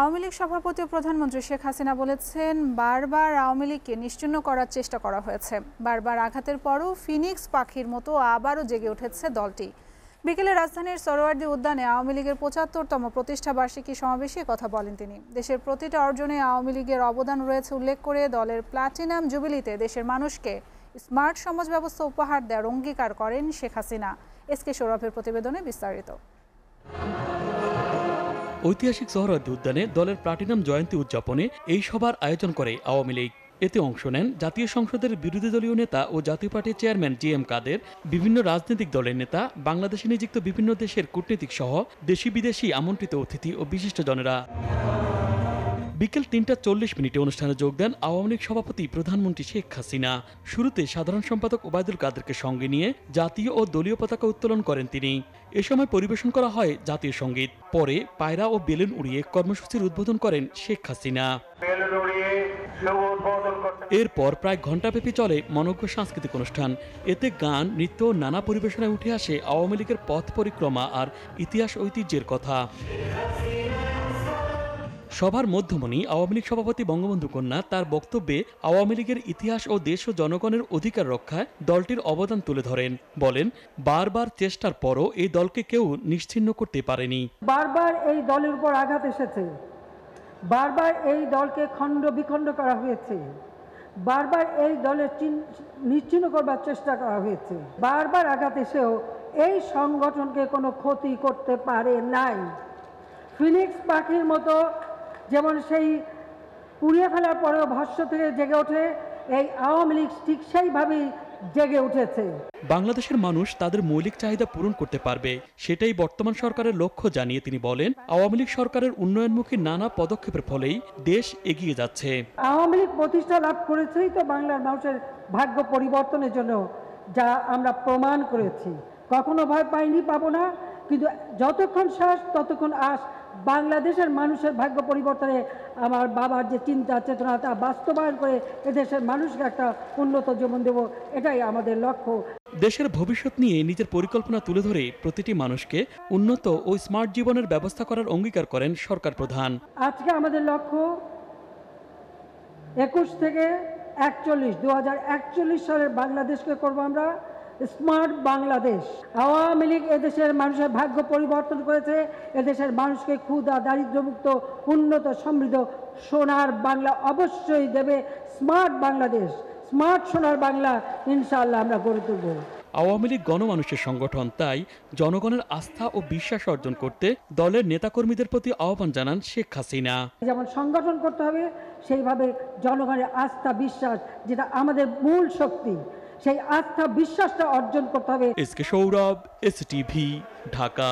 আওয়ামী লীগ সভাপতি ও প্রধানমন্ত্রী শেখ হাসিনা বলেছেন বারবার আওয়ামী লীগকে নিশ্চিন্ন করার চেষ্টা করা হয়েছে বারবার আঘাতের পরও ফিনিক্স পাখির মতো আবারও জেগে উঠেছে দলটি বিকেলে রাজধানীর সরোয়ার্দী উদ্যানে আওয়ামী লীগের পঁচাত্তরতম প্রতিষ্ঠাবার্ষিকী সমাবেশে কথা বলেন তিনি দেশের প্রতিটা অর্জনে আওয়ামী লীগের অবদান রয়েছে উল্লেখ করে দলের প্লাটিনাম জুবিলিতে দেশের মানুষকে স্মার্ট সমাজ ব্যবস্থা উপহার দেওয়ার অঙ্গীকার করেন শেখ হাসিনা এস কে সৌরভের প্রতিবেদনে বিস্তারিত ঐতিহাসিক সোহরাদি উদ্যানে দলের প্লাটিনাম জয়ন্তী উদযাপনে এই সভার আয়োজন করে আওয়ামী লীগ এতে অংশ নেন জাতীয় সংসদের বিরোধী দলীয় নেতা ও জাতীয় পার্টির চেয়ারম্যান জি এম কাদের বিভিন্ন রাজনৈতিক দলের নেতা বাংলাদেশে নিযুক্ত বিভিন্ন দেশের কূটনীতিক সহ দেশি বিদেশি আমন্ত্রিত অতিথি ও বিশিষ্টজনেরা বিকেল তিনটা চল্লিশ মিনিটে অনুষ্ঠানে যোগ দেন আওয়ামী লীগ সভাপতি প্রধানমন্ত্রী শেখ হাসিনা শুরুতে সাধারণ সম্পাদক ওবায়দুল কাদেরকে সঙ্গে নিয়ে জাতীয় ও দলীয় পতাকা উত্তোলন করেন তিনি এ সময় পরিবেশন করা হয় জাতীয় সঙ্গীত পরে পায়রা ও বেলুন উড়িয়ে কর্মসূচির উদ্বোধন করেন শেখ হাসিনা এরপর প্রায় ঘণ্টাব্যাপী চলে মনজ্ঞ সাংস্কৃতিক অনুষ্ঠান এতে গান নৃত্য নানা পরিবেশনায় উঠে আসে আওয়ামী লীগের পথ পরিক্রমা আর ইতিহাস ঐতিহ্যের কথা সভার মধ্যমণি আওয়ামী লীগ সভাপতি বঙ্গবন্ধু কন্যা তার বক্তব্যে আওয়ামী লীগের ইতিহাস ও দেশ ও জনগণের অধিকার রক্ষায় দলটির অবদান তুলে ধরেন বলেন বারবার চেষ্টার পরও এই দলকে কেউ নিশ্চিন্ন করতে পারেনি বারবার এই দলের উপর আঘাত এসেছে বারবার এই দলকে খণ্ড বিখণ্ড করা হয়েছে বারবার এই দলের নিশ্চিন্ন করবার চেষ্টা করা হয়েছে বারবার আঘাত এসেও এই সংগঠনকে কোনো ক্ষতি করতে পারে নাই ফিনিক্স পাখির মতো যেমন সেই পুড়িয়ে ফেলার পরেও ভাষ্য থেকে জেগে ওঠে এই আওয়ামী লীগ ঠিক সেইভাবেই জেগে উঠেছে বাংলাদেশের মানুষ তাদের মৌলিক চাহিদা পূরণ করতে পারবে সেটাই বর্তমান সরকারের লক্ষ্য জানিয়ে তিনি বলেন আওয়ামী লীগ সরকারের উন্নয়নমুখী নানা পদক্ষেপের ফলেই দেশ এগিয়ে যাচ্ছে আওয়ামী লীগ প্রতিষ্ঠা লাভ করেছেই তো বাংলার মানুষের ভাগ্য পরিবর্তনের জন্য যা আমরা প্রমাণ করেছি কখনো ভয় পাইনি পাবো না কিন্তু যতক্ষণ শ্বাস ততক্ষণ আশ বাংলাদেশের মানুষের ভাগ্য পরিবর্তনে আমার বাবার যে চিন্তা চেতনা তা বাস্তবায়ন করে এদেশের মানুষকে একটা উন্নত জীবন দেব এটাই আমাদের লক্ষ্য দেশের ভবিষ্যৎ নিয়ে নিজের পরিকল্পনা তুলে ধরে প্রতিটি মানুষকে উন্নত ও স্মার্ট জীবনের ব্যবস্থা করার অঙ্গীকার করেন সরকার প্রধান আজকে আমাদের লক্ষ্য একুশ থেকে একচল্লিশ দু সালের বাংলাদেশকে করবো আমরা স্মার্ট বাংলাদেশ আওয়ামী লীগ এদেশের মানুষের ভাগ্য পরিবর্তন করেছে এদেশের মানুষকে ক্ষুদা দারিদ্রমুক্ত উন্নত সমৃদ্ধ সোনার বাংলা অবশ্যই দেবে স্মার্ট বাংলাদেশ স্মার্ট সোনার বাংলা ইনশাআল্লাহ আমরা গড়ে তুলব আওয়ামী লীগ গণমানুষের সংগঠন তাই জনগণের আস্থা ও বিশ্বাস অর্জন করতে দলের নেতাকর্মীদের প্রতি আহ্বান জানান শেখ হাসিনা যেমন সংগঠন করতে হবে সেইভাবে জনগণের আস্থা বিশ্বাস যেটা আমাদের মূল শক্তি সেই আস্থা বিশ্বাসটা অর্জন করতে হবে S K Sourav S TV Dhaka